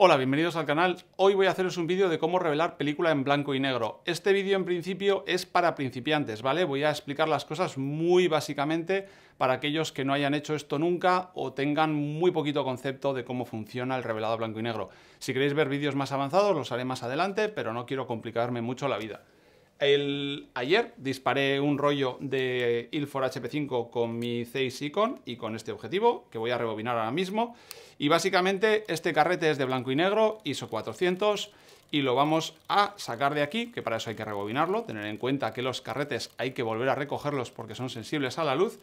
Hola, bienvenidos al canal. Hoy voy a haceros un vídeo de cómo revelar película en blanco y negro. Este vídeo en principio es para principiantes, ¿vale? Voy a explicar las cosas muy básicamente para aquellos que no hayan hecho esto nunca o tengan muy poquito concepto de cómo funciona el revelado blanco y negro. Si queréis ver vídeos más avanzados los haré más adelante, pero no quiero complicarme mucho la vida. El, ayer disparé un rollo de Ilfor HP5 con mi 6 Icon y con este objetivo, que voy a rebobinar ahora mismo. Y básicamente este carrete es de blanco y negro, ISO 400, y lo vamos a sacar de aquí, que para eso hay que rebobinarlo, tener en cuenta que los carretes hay que volver a recogerlos porque son sensibles a la luz,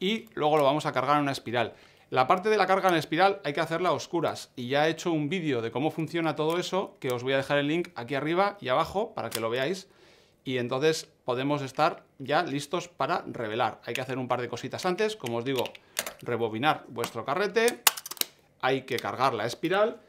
y luego lo vamos a cargar en una espiral. La parte de la carga en espiral hay que hacerla a oscuras y ya he hecho un vídeo de cómo funciona todo eso que os voy a dejar el link aquí arriba y abajo para que lo veáis y entonces podemos estar ya listos para revelar. Hay que hacer un par de cositas antes, como os digo, rebobinar vuestro carrete, hay que cargar la espiral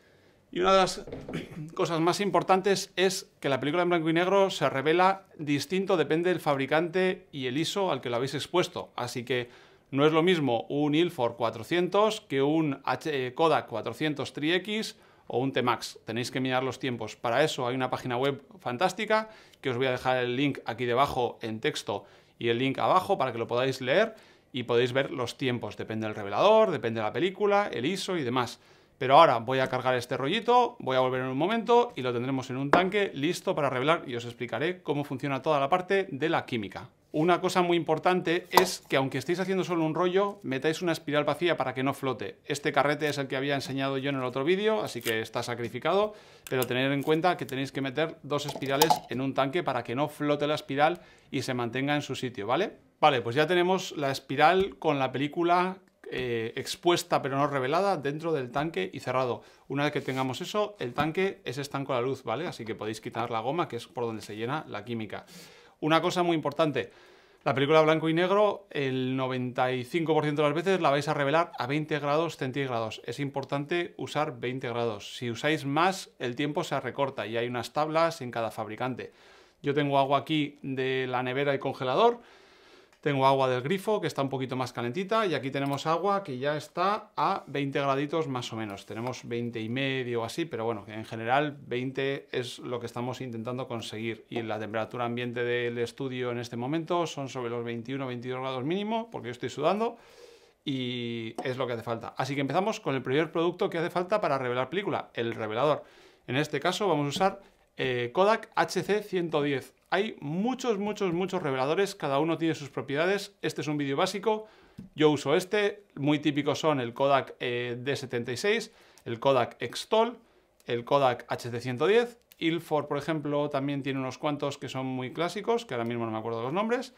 y una de las cosas más importantes es que la película en blanco y negro se revela distinto, depende del fabricante y el ISO al que lo habéis expuesto, así que no es lo mismo un Ilford 400 que un eh, Kodak 400 TriX. x o un Tmax. Tenéis que mirar los tiempos. Para eso hay una página web fantástica que os voy a dejar el link aquí debajo en texto y el link abajo para que lo podáis leer y podéis ver los tiempos. Depende del revelador, depende de la película, el ISO y demás. Pero ahora voy a cargar este rollito, voy a volver en un momento y lo tendremos en un tanque listo para revelar y os explicaré cómo funciona toda la parte de la química. Una cosa muy importante es que aunque estéis haciendo solo un rollo, metáis una espiral vacía para que no flote. Este carrete es el que había enseñado yo en el otro vídeo, así que está sacrificado, pero tened en cuenta que tenéis que meter dos espirales en un tanque para que no flote la espiral y se mantenga en su sitio, ¿vale? Vale, pues ya tenemos la espiral con la película eh, expuesta pero no revelada dentro del tanque y cerrado. Una vez que tengamos eso, el tanque es estanco a la luz, ¿vale? Así que podéis quitar la goma, que es por donde se llena la química. Una cosa muy importante, la película blanco y negro, el 95% de las veces la vais a revelar a 20 grados centígrados. Es importante usar 20 grados. Si usáis más, el tiempo se recorta y hay unas tablas en cada fabricante. Yo tengo agua aquí de la nevera y congelador tengo agua del grifo que está un poquito más calentita y aquí tenemos agua que ya está a 20 graditos más o menos. Tenemos 20 y medio o así, pero bueno, en general 20 es lo que estamos intentando conseguir. Y la temperatura ambiente del estudio en este momento son sobre los 21-22 grados mínimo, porque yo estoy sudando y es lo que hace falta. Así que empezamos con el primer producto que hace falta para revelar película, el revelador. En este caso vamos a usar eh, Kodak HC110 hay muchos, muchos, muchos reveladores, cada uno tiene sus propiedades. Este es un vídeo básico, yo uso este, muy típicos son el Kodak eh, D76, el Kodak Extol, el Kodak HT110, Ilford, por ejemplo, también tiene unos cuantos que son muy clásicos, que ahora mismo no me acuerdo los nombres,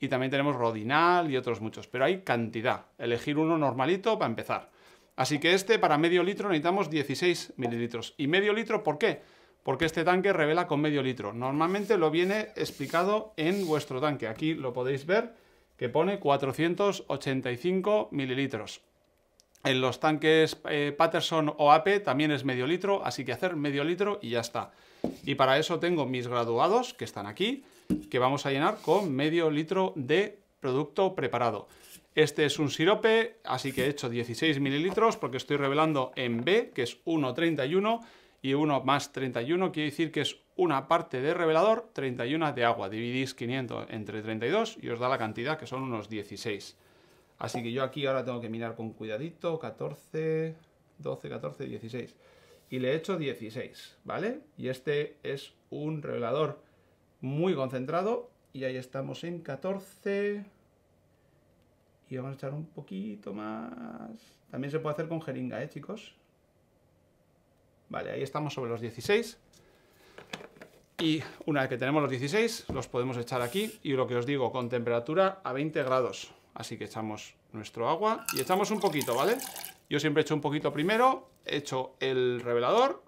y también tenemos Rodinal y otros muchos, pero hay cantidad. Elegir uno normalito para empezar. Así que este para medio litro necesitamos 16 mililitros. ¿Y medio litro por qué? porque este tanque revela con medio litro. Normalmente lo viene explicado en vuestro tanque. Aquí lo podéis ver que pone 485 mililitros. En los tanques eh, Patterson o AP también es medio litro, así que hacer medio litro y ya está. Y para eso tengo mis graduados, que están aquí, que vamos a llenar con medio litro de producto preparado. Este es un sirope, así que he hecho 16 mililitros porque estoy revelando en B, que es 1,31 y 1 más 31 quiere decir que es una parte de revelador, 31 de agua. Dividís 500 entre 32 y os da la cantidad, que son unos 16. Así que yo aquí ahora tengo que mirar con cuidadito, 14, 12, 14, 16. Y le he hecho 16, ¿vale? Y este es un revelador muy concentrado y ahí estamos en 14 y vamos a echar un poquito más. También se puede hacer con jeringa, ¿eh, chicos? Vale, ahí estamos sobre los 16. Y una vez que tenemos los 16, los podemos echar aquí y lo que os digo, con temperatura a 20 grados. Así que echamos nuestro agua y echamos un poquito, ¿vale? Yo siempre echo un poquito primero, echo el revelador,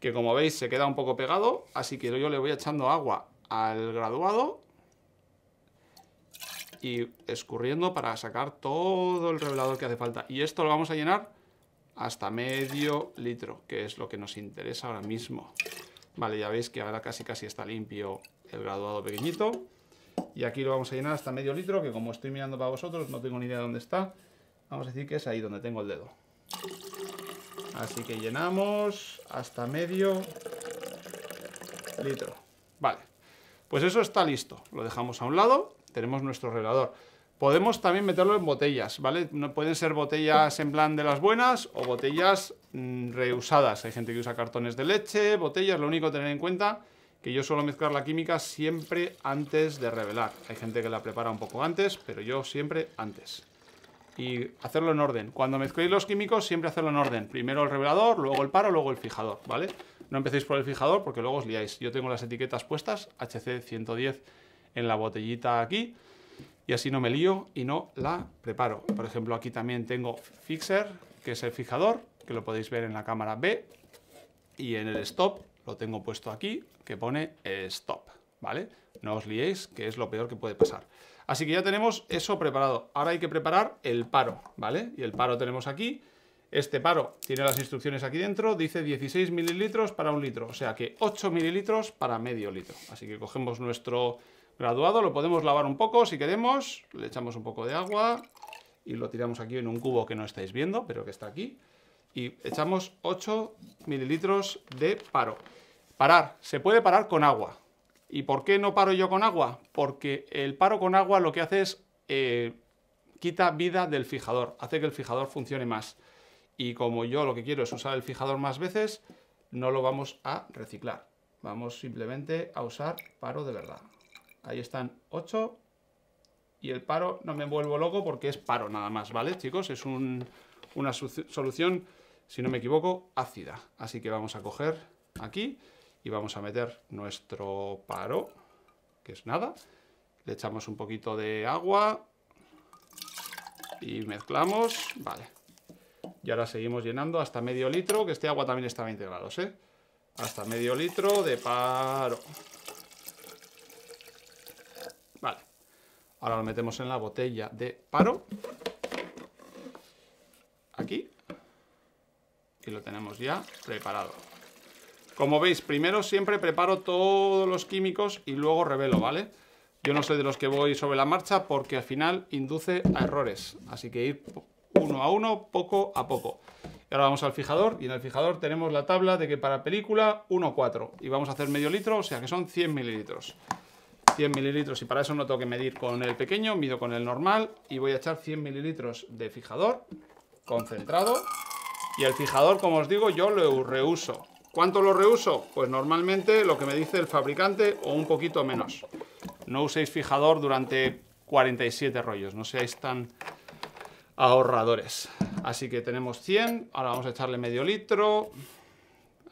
que como veis se queda un poco pegado, así que yo le voy echando agua al graduado y escurriendo para sacar todo el revelador que hace falta. Y esto lo vamos a llenar hasta medio litro, que es lo que nos interesa ahora mismo. Vale, ya veis que ahora casi casi está limpio el graduado pequeñito. Y aquí lo vamos a llenar hasta medio litro, que como estoy mirando para vosotros, no tengo ni idea de dónde está. Vamos a decir que es ahí donde tengo el dedo. Así que llenamos hasta medio litro. Vale, pues eso está listo. Lo dejamos a un lado, tenemos nuestro regulador. Podemos también meterlo en botellas, ¿vale? No pueden ser botellas en plan de las buenas o botellas mm, reusadas. Hay gente que usa cartones de leche, botellas, lo único a tener en cuenta que yo suelo mezclar la química siempre antes de revelar. Hay gente que la prepara un poco antes, pero yo siempre antes. Y hacerlo en orden. Cuando mezcléis los químicos, siempre hacerlo en orden. Primero el revelador, luego el paro, luego el fijador, ¿vale? No empecéis por el fijador porque luego os liáis. Yo tengo las etiquetas puestas, HC 110 en la botellita aquí y así no me lío y no la preparo. Por ejemplo, aquí también tengo fixer, que es el fijador, que lo podéis ver en la cámara B, y en el stop lo tengo puesto aquí, que pone stop, ¿vale? No os liéis, que es lo peor que puede pasar. Así que ya tenemos eso preparado. Ahora hay que preparar el paro, ¿vale? Y el paro tenemos aquí. Este paro tiene las instrucciones aquí dentro, dice 16 mililitros para un litro, o sea que 8 mililitros para medio litro. Así que cogemos nuestro graduado, lo podemos lavar un poco si queremos, le echamos un poco de agua y lo tiramos aquí en un cubo que no estáis viendo, pero que está aquí, y echamos 8 mililitros de paro. Parar, se puede parar con agua. ¿Y por qué no paro yo con agua? Porque el paro con agua lo que hace es eh, quita vida del fijador, hace que el fijador funcione más. Y como yo lo que quiero es usar el fijador más veces, no lo vamos a reciclar. Vamos simplemente a usar paro de verdad. Ahí están 8. Y el paro, no me vuelvo loco porque es paro nada más, ¿vale, chicos? Es un, una solución, si no me equivoco, ácida. Así que vamos a coger aquí y vamos a meter nuestro paro, que es nada. Le echamos un poquito de agua y mezclamos. Vale. Y ahora seguimos llenando hasta medio litro, que este agua también está a 20 grados, ¿eh? Hasta medio litro de paro. Ahora lo metemos en la botella de paro. Aquí. Y lo tenemos ya preparado. Como veis, primero siempre preparo todos los químicos y luego revelo, ¿vale? Yo no soy de los que voy sobre la marcha porque al final induce a errores. Así que ir uno a uno, poco a poco. ahora vamos al fijador y en el fijador tenemos la tabla de que para película 1,4 y vamos a hacer medio litro, o sea que son 100 mililitros. 100 mililitros y para eso no tengo que medir con el pequeño, mido con el normal y voy a echar 100 mililitros de fijador concentrado y el fijador, como os digo, yo lo reuso. ¿Cuánto lo reuso? Pues normalmente lo que me dice el fabricante o un poquito menos. No uséis fijador durante 47 rollos, no seáis tan ahorradores. Así que tenemos 100, ahora vamos a echarle medio litro,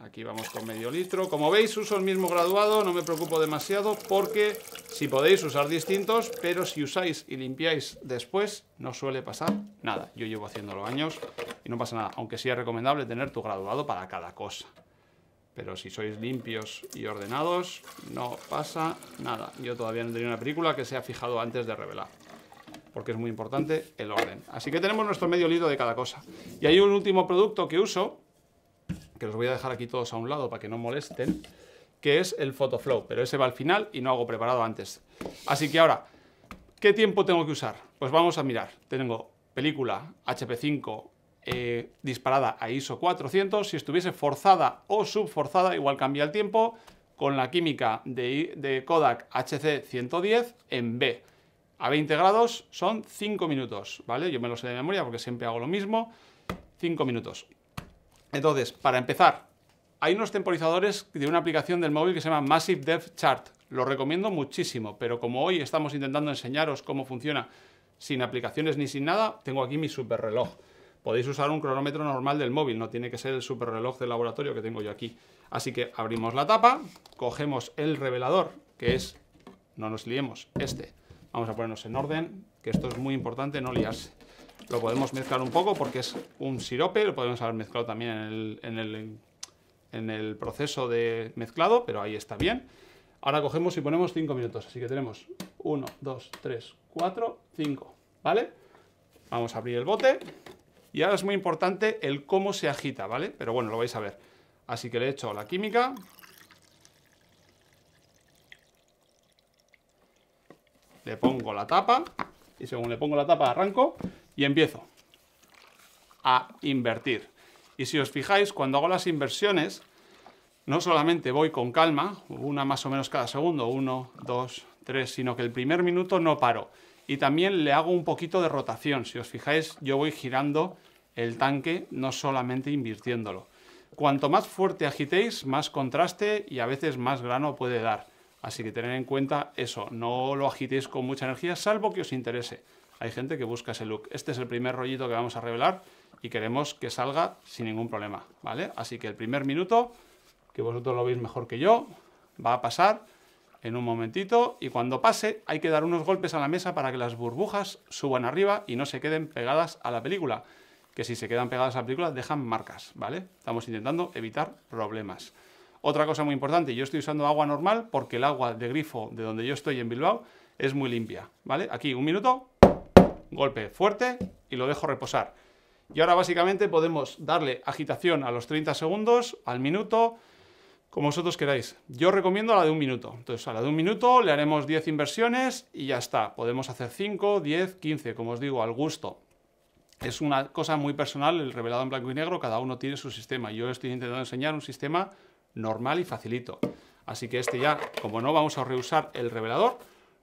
Aquí vamos con medio litro. Como veis, uso el mismo graduado, no me preocupo demasiado porque si podéis usar distintos, pero si usáis y limpiáis después, no suele pasar nada. Yo llevo haciéndolo años y no pasa nada, aunque sí es recomendable tener tu graduado para cada cosa. Pero si sois limpios y ordenados, no pasa nada. Yo todavía no tenía una película que se ha fijado antes de revelar porque es muy importante el orden. Así que tenemos nuestro medio litro de cada cosa. Y hay un último producto que uso, que los voy a dejar aquí todos a un lado para que no molesten, que es el PhotoFlow, pero ese va al final y no hago preparado antes. Así que ahora, ¿qué tiempo tengo que usar? Pues vamos a mirar. Tengo película HP5 eh, disparada a ISO 400, si estuviese forzada o subforzada, igual cambia el tiempo, con la química de, de Kodak HC 110 en B. A 20 grados son 5 minutos, ¿vale? Yo me lo sé de memoria porque siempre hago lo mismo, 5 minutos. Entonces, para empezar, hay unos temporizadores de una aplicación del móvil que se llama Massive Dev Chart. Lo recomiendo muchísimo, pero como hoy estamos intentando enseñaros cómo funciona sin aplicaciones ni sin nada, tengo aquí mi superreloj. reloj. Podéis usar un cronómetro normal del móvil, no tiene que ser el super reloj del laboratorio que tengo yo aquí. Así que abrimos la tapa, cogemos el revelador, que es, no nos liemos, este. Vamos a ponernos en orden, que esto es muy importante, no liarse. Lo podemos mezclar un poco porque es un sirope, lo podemos haber mezclado también en el, proceso de mezclado, pero ahí está bien. Ahora cogemos y ponemos 5 minutos, así que tenemos 1, 2, 3, 4, 5, ¿vale? Vamos a abrir el bote y ahora es muy importante el cómo se agita, ¿vale? Pero bueno, lo vais a ver. Así que le he hecho la química. Le pongo la tapa y según le pongo la tapa arranco y empiezo a invertir. Y si os fijáis, cuando hago las inversiones, no solamente voy con calma, una más o menos cada segundo, uno, dos, tres, sino que el primer minuto no paro. Y también le hago un poquito de rotación. Si os fijáis, yo voy girando el tanque, no solamente invirtiéndolo. Cuanto más fuerte agitéis, más contraste y a veces más grano puede dar. Así que tener en cuenta eso, no lo agitéis con mucha energía, salvo que os interese hay gente que busca ese look. Este es el primer rollito que vamos a revelar y queremos que salga sin ningún problema, ¿vale? Así que el primer minuto, que vosotros lo veis mejor que yo, va a pasar en un momentito y cuando pase hay que dar unos golpes a la mesa para que las burbujas suban arriba y no se queden pegadas a la película, que si se quedan pegadas a la película dejan marcas, ¿vale? Estamos intentando evitar problemas. Otra cosa muy importante, yo estoy usando agua normal porque el agua de grifo de donde yo estoy en Bilbao es muy limpia, ¿vale? Aquí un minuto golpe fuerte y lo dejo reposar. Y ahora básicamente podemos darle agitación a los 30 segundos, al minuto, como vosotros queráis. Yo recomiendo la de un minuto. Entonces, a la de un minuto le haremos 10 inversiones y ya está. Podemos hacer 5, 10, 15, como os digo, al gusto. Es una cosa muy personal el revelado en blanco y negro, cada uno tiene su sistema. Yo estoy intentando enseñar un sistema normal y facilito. Así que este ya, como no vamos a reusar el revelador,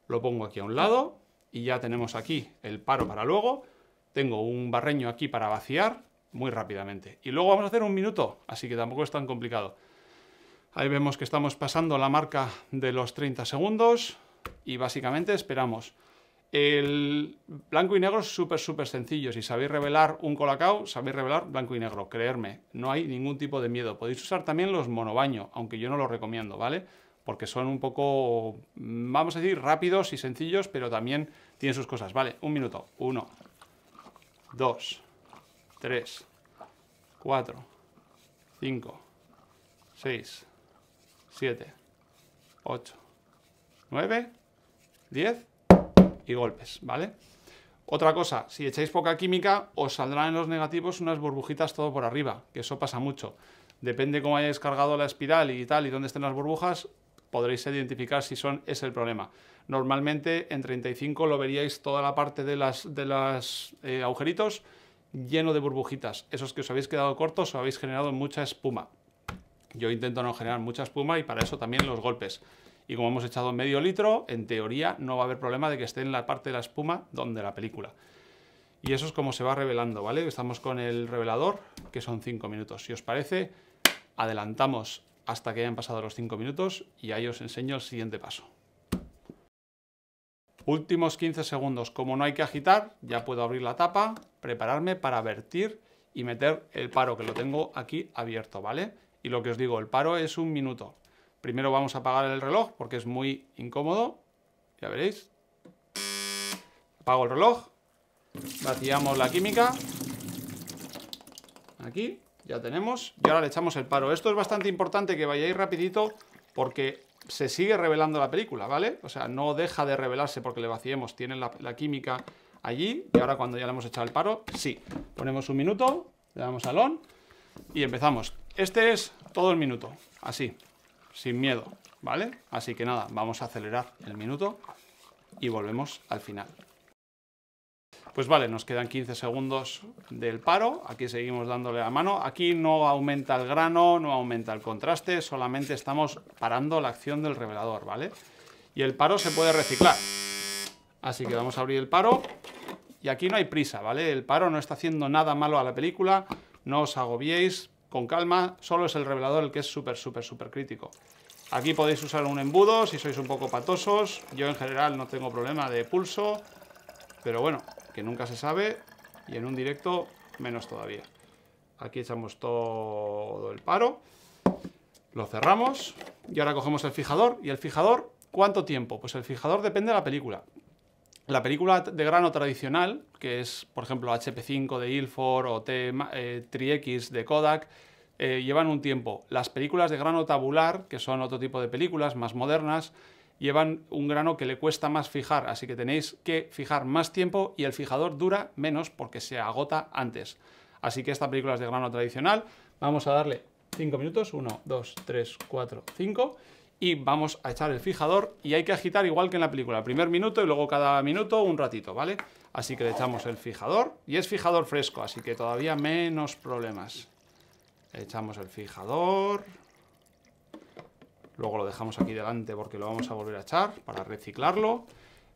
lo pongo aquí a un lado y ya tenemos aquí el paro para luego. Tengo un barreño aquí para vaciar muy rápidamente. Y luego vamos a hacer un minuto, así que tampoco es tan complicado. Ahí vemos que estamos pasando la marca de los 30 segundos y básicamente esperamos. El blanco y negro es súper, súper sencillo. Si sabéis revelar un colacao, sabéis revelar blanco y negro. Creerme, no hay ningún tipo de miedo. Podéis usar también los monobaño, aunque yo no lo recomiendo, ¿vale? porque son un poco, vamos a decir, rápidos y sencillos, pero también tienen sus cosas. Vale, un minuto. Uno, dos, tres, cuatro, cinco, seis, siete, ocho, nueve, diez y golpes, ¿vale? Otra cosa, si echáis poca química, os saldrán en los negativos unas burbujitas todo por arriba, que eso pasa mucho. Depende cómo hayáis cargado la espiral y tal, y dónde estén las burbujas, podréis identificar si son es el problema. Normalmente en 35 lo veríais toda la parte de las, de eh, agujeritos lleno de burbujitas. Esos que os habéis quedado cortos o habéis generado mucha espuma. Yo intento no generar mucha espuma y para eso también los golpes. Y como hemos echado medio litro, en teoría no va a haber problema de que esté en la parte de la espuma donde la película. Y eso es como se va revelando, ¿vale? Estamos con el revelador, que son 5 minutos. Si os parece, adelantamos hasta que hayan pasado los 5 minutos y ahí os enseño el siguiente paso. Últimos 15 segundos. Como no hay que agitar, ya puedo abrir la tapa, prepararme para vertir y meter el paro, que lo tengo aquí abierto, ¿vale? Y lo que os digo, el paro es un minuto. Primero vamos a apagar el reloj porque es muy incómodo. Ya veréis. Apago el reloj. Vaciamos la química. Aquí ya tenemos. Y ahora le echamos el paro. Esto es bastante importante que vayáis rapidito porque se sigue revelando la película, ¿vale? O sea, no deja de revelarse porque le vaciemos. tiene la, la química allí y ahora cuando ya le hemos echado el paro, sí. Ponemos un minuto, le damos al on y empezamos. Este es todo el minuto, así, sin miedo, ¿vale? Así que nada, vamos a acelerar el minuto y volvemos al final. Pues vale, nos quedan 15 segundos del paro, aquí seguimos dándole la mano, aquí no aumenta el grano, no aumenta el contraste, solamente estamos parando la acción del revelador, ¿vale? Y el paro se puede reciclar, así que vamos a abrir el paro y aquí no hay prisa, ¿vale? El paro no está haciendo nada malo a la película, no os agobiéis, con calma, solo es el revelador el que es súper, súper, súper crítico. Aquí podéis usar un embudo si sois un poco patosos, yo en general no tengo problema de pulso, pero bueno, que nunca se sabe, y en un directo menos todavía. Aquí echamos todo el paro, lo cerramos, y ahora cogemos el fijador, y el fijador, ¿cuánto tiempo? Pues el fijador depende de la película. La película de grano tradicional, que es, por ejemplo, HP5 de Ilford o eh, Trix de Kodak, eh, llevan un tiempo. Las películas de grano tabular, que son otro tipo de películas más modernas, llevan un grano que le cuesta más fijar, así que tenéis que fijar más tiempo y el fijador dura menos porque se agota antes. Así que esta película es de grano tradicional, vamos a darle 5 minutos, 1, 2, 3, 4, 5 y vamos a echar el fijador y hay que agitar igual que en la película, primer minuto y luego cada minuto un ratito, ¿vale? Así que le echamos el fijador y es fijador fresco, así que todavía menos problemas. Echamos el fijador, Luego lo dejamos aquí delante porque lo vamos a volver a echar para reciclarlo.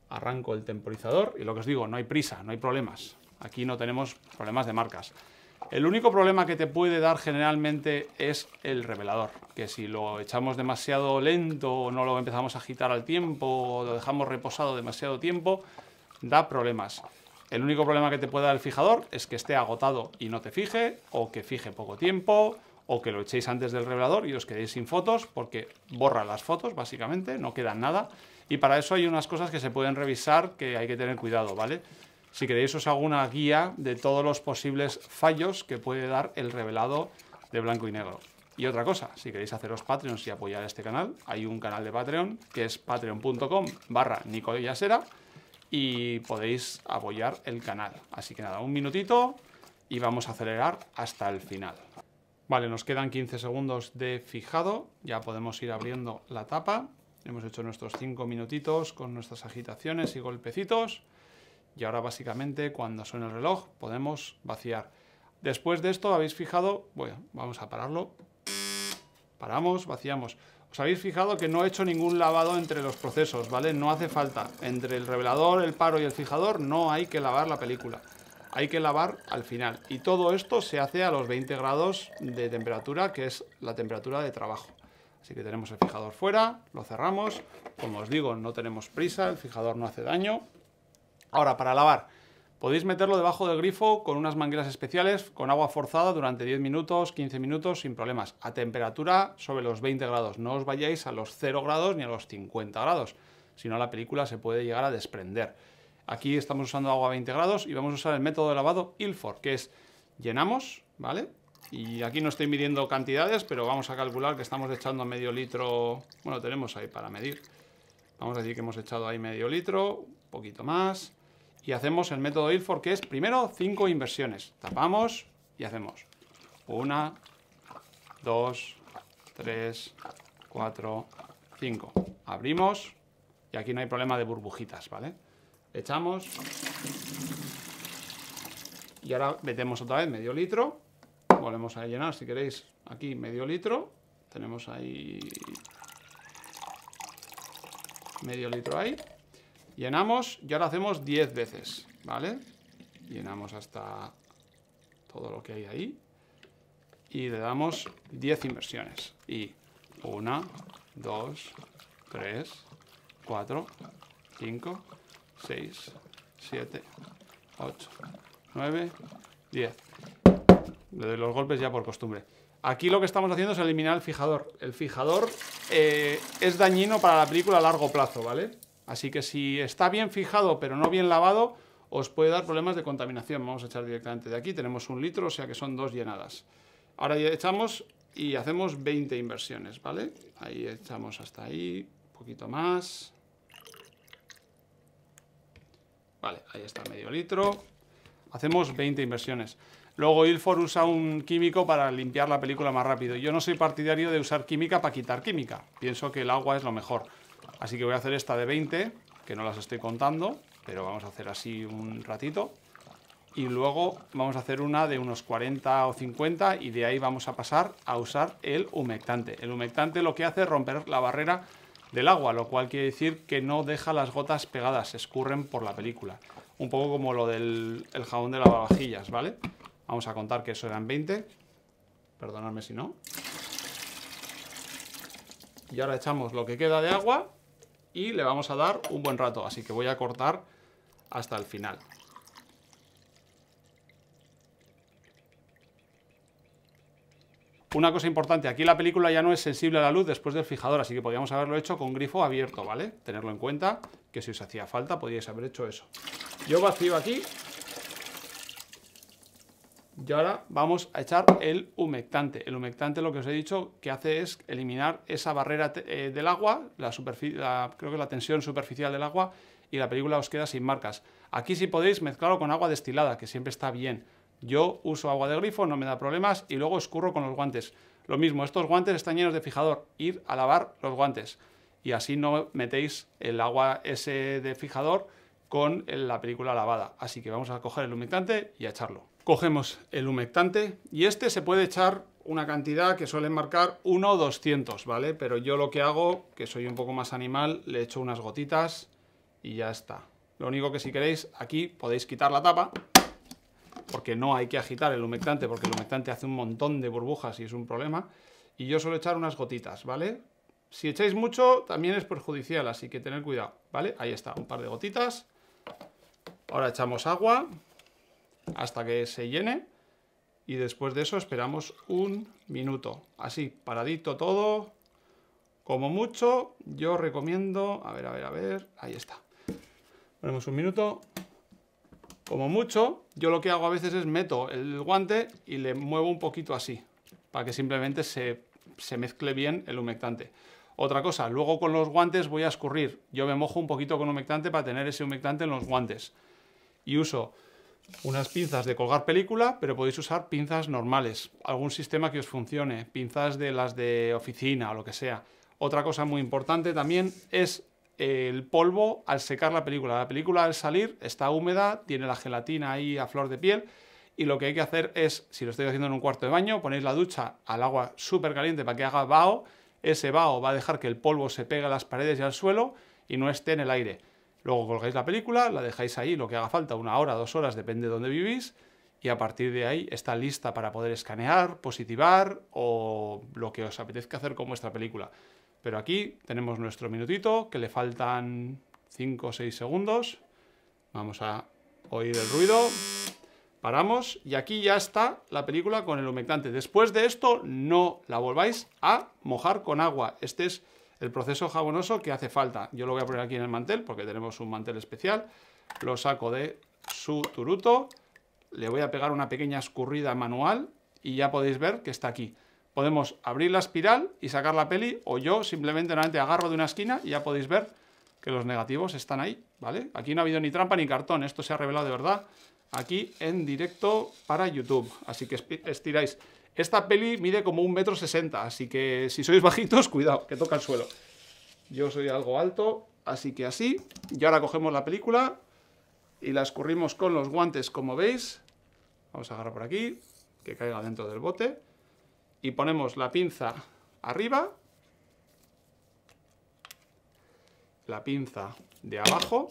Arranco el temporizador y lo que os digo, no hay prisa, no hay problemas. Aquí no tenemos problemas de marcas. El único problema que te puede dar generalmente es el revelador, que si lo echamos demasiado lento o no lo empezamos a agitar al tiempo o lo dejamos reposado demasiado tiempo, da problemas. El único problema que te puede dar el fijador es que esté agotado y no te fije, o que fije poco tiempo, o que lo echéis antes del revelador y os quedéis sin fotos porque borra las fotos básicamente, no queda nada y para eso hay unas cosas que se pueden revisar que hay que tener cuidado, ¿vale? Si queréis os hago una guía de todos los posibles fallos que puede dar el revelado de blanco y negro. Y otra cosa, si queréis haceros Patreons y apoyar este canal, hay un canal de Patreon que es patreon.com barra y podéis apoyar el canal. Así que nada, un minutito y vamos a acelerar hasta el final. Vale, nos quedan 15 segundos de fijado. Ya podemos ir abriendo la tapa. Hemos hecho nuestros 5 minutitos con nuestras agitaciones y golpecitos. Y ahora básicamente cuando suene el reloj podemos vaciar. Después de esto habéis fijado... Bueno, vamos a pararlo. Paramos, vaciamos. Os habéis fijado que no he hecho ningún lavado entre los procesos, ¿vale? No hace falta. Entre el revelador, el paro y el fijador no hay que lavar la película hay que lavar al final. Y todo esto se hace a los 20 grados de temperatura, que es la temperatura de trabajo. Así que tenemos el fijador fuera, lo cerramos. Como os digo, no tenemos prisa, el fijador no hace daño. Ahora, para lavar, podéis meterlo debajo del grifo con unas mangueras especiales, con agua forzada durante 10 minutos, 15 minutos, sin problemas, a temperatura sobre los 20 grados. No os vayáis a los 0 grados ni a los 50 grados, si no la película se puede llegar a desprender. Aquí estamos usando agua a 20 grados y vamos a usar el método de lavado Ilford, que es llenamos, ¿vale? Y aquí no estoy midiendo cantidades, pero vamos a calcular que estamos echando medio litro... Bueno, tenemos ahí para medir. Vamos a decir que hemos echado ahí medio litro, un poquito más. Y hacemos el método Ilford, que es primero 5 inversiones. Tapamos y hacemos. Una, dos, tres, cuatro, cinco. Abrimos y aquí no hay problema de burbujitas, ¿vale? Echamos. Y ahora metemos otra vez medio litro. Volvemos a llenar, si queréis, aquí medio litro. Tenemos ahí... Medio litro ahí. Llenamos y ahora hacemos 10 veces, ¿vale? Llenamos hasta todo lo que hay ahí. Y le damos 10 inversiones. Y 1, 2, 3, 4, 5, 6, 7, 8, 9, 10. Le doy los golpes ya por costumbre. Aquí lo que estamos haciendo es eliminar el fijador. El fijador eh, es dañino para la película a largo plazo, ¿vale? Así que si está bien fijado pero no bien lavado, os puede dar problemas de contaminación. Vamos a echar directamente de aquí. Tenemos un litro, o sea que son dos llenadas. Ahora ya echamos y hacemos 20 inversiones, ¿vale? Ahí echamos hasta ahí, un poquito más. Vale, ahí está, medio litro. Hacemos 20 inversiones. Luego Ilfor usa un químico para limpiar la película más rápido. Yo no soy partidario de usar química para quitar química. Pienso que el agua es lo mejor. Así que voy a hacer esta de 20, que no las estoy contando, pero vamos a hacer así un ratito. Y luego vamos a hacer una de unos 40 o 50 y de ahí vamos a pasar a usar el humectante. El humectante lo que hace es romper la barrera del agua, lo cual quiere decir que no deja las gotas pegadas, escurren por la película. Un poco como lo del jabón de lavavajillas, ¿vale? Vamos a contar que eso eran 20. Perdonadme si no. Y ahora echamos lo que queda de agua y le vamos a dar un buen rato, así que voy a cortar hasta el final. Una cosa importante, aquí la película ya no es sensible a la luz después del fijador, así que podríamos haberlo hecho con grifo abierto, ¿vale? Tenerlo en cuenta, que si os hacía falta podíais haber hecho eso. Yo vacío aquí. Y ahora vamos a echar el humectante. El humectante lo que os he dicho que hace es eliminar esa barrera eh, del agua, la, creo que la tensión superficial del agua, y la película os queda sin marcas. Aquí si podéis mezclarlo con agua destilada, que siempre está bien. Yo uso agua de grifo, no me da problemas y luego escurro con los guantes. Lo mismo, estos guantes están llenos de fijador, ir a lavar los guantes y así no metéis el agua ese de fijador con la película lavada. Así que vamos a coger el humectante y a echarlo. Cogemos el humectante y este se puede echar una cantidad que suelen marcar 1 o 200, ¿vale? Pero yo lo que hago, que soy un poco más animal, le echo unas gotitas y ya está. Lo único que si queréis, aquí podéis quitar la tapa porque no hay que agitar el humectante, porque el humectante hace un montón de burbujas y es un problema. Y yo suelo echar unas gotitas, ¿vale? Si echáis mucho, también es perjudicial, así que tener cuidado, ¿vale? Ahí está, un par de gotitas. Ahora echamos agua hasta que se llene y después de eso esperamos un minuto. Así, paradito todo. Como mucho, yo recomiendo... A ver, a ver, a ver... Ahí está. Ponemos un minuto como mucho, yo lo que hago a veces es meto el guante y le muevo un poquito así, para que simplemente se, mezcle bien el humectante. Otra cosa, luego con los guantes voy a escurrir. Yo me mojo un poquito con humectante para tener ese humectante en los guantes. Y uso unas pinzas de colgar película, pero podéis usar pinzas normales, algún sistema que os funcione, pinzas de las de oficina o lo que sea. Otra cosa muy importante también es el polvo al secar la película. La película al salir está húmeda, tiene la gelatina ahí a flor de piel y lo que hay que hacer es, si lo estoy haciendo en un cuarto de baño, ponéis la ducha al agua súper caliente para que haga vaho. Ese vaho va a dejar que el polvo se pegue a las paredes y al suelo y no esté en el aire. Luego colgáis la película, la dejáis ahí lo que haga falta, una hora, dos horas, depende de dónde vivís, y a partir de ahí está lista para poder escanear, positivar o lo que os apetezca hacer con vuestra película. Pero aquí tenemos nuestro minutito, que le faltan 5 o 6 segundos. Vamos a oír el ruido. Paramos y aquí ya está la película con el humectante. Después de esto, no la volváis a mojar con agua. Este es el proceso jabonoso que hace falta. Yo lo voy a poner aquí en el mantel porque tenemos un mantel especial. Lo saco de su turuto. Le voy a pegar una pequeña escurrida manual y ya podéis ver que está aquí podemos abrir la espiral y sacar la peli, o yo simplemente normalmente agarro de una esquina y ya podéis ver que los negativos están ahí, ¿vale? Aquí no ha habido ni trampa ni cartón, esto se ha revelado de verdad aquí en directo para YouTube. Así que estiráis. Esta peli mide como un metro sesenta, así que si sois bajitos, cuidado, que toca el suelo. Yo soy algo alto, así que así. Y ahora cogemos la película y la escurrimos con los guantes, como veis. Vamos a agarrar por aquí, que caiga dentro del bote y ponemos la pinza arriba, la pinza de abajo.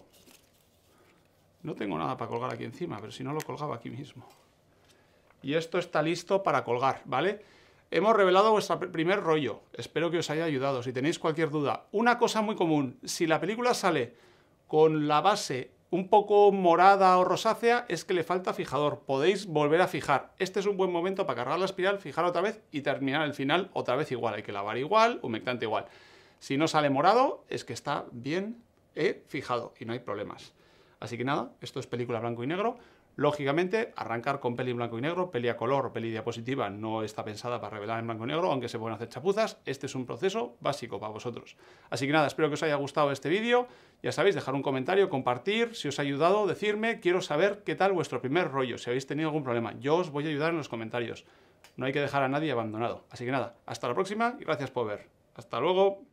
No tengo nada para colgar aquí encima, pero si no lo colgaba aquí mismo. Y esto está listo para colgar, ¿vale? Hemos revelado vuestro primer rollo. Espero que os haya ayudado. Si tenéis cualquier duda, una cosa muy común, si la película sale con la base un poco morada o rosácea es que le falta fijador. Podéis volver a fijar. Este es un buen momento para cargar la espiral, fijar otra vez y terminar el final otra vez igual. Hay que lavar igual, humectante igual. Si no sale morado, es que está bien eh, fijado y no hay problemas. Así que nada, esto es película blanco y negro. Lógicamente, arrancar con peli blanco y negro, peli a color, peli diapositiva, no está pensada para revelar en blanco y negro, aunque se pueden hacer chapuzas. Este es un proceso básico para vosotros. Así que nada, espero que os haya gustado este vídeo. Ya sabéis, dejar un comentario, compartir, si os ha ayudado, decirme, quiero saber qué tal vuestro primer rollo, si habéis tenido algún problema. Yo os voy a ayudar en los comentarios. No hay que dejar a nadie abandonado. Así que nada, hasta la próxima y gracias por ver. Hasta luego.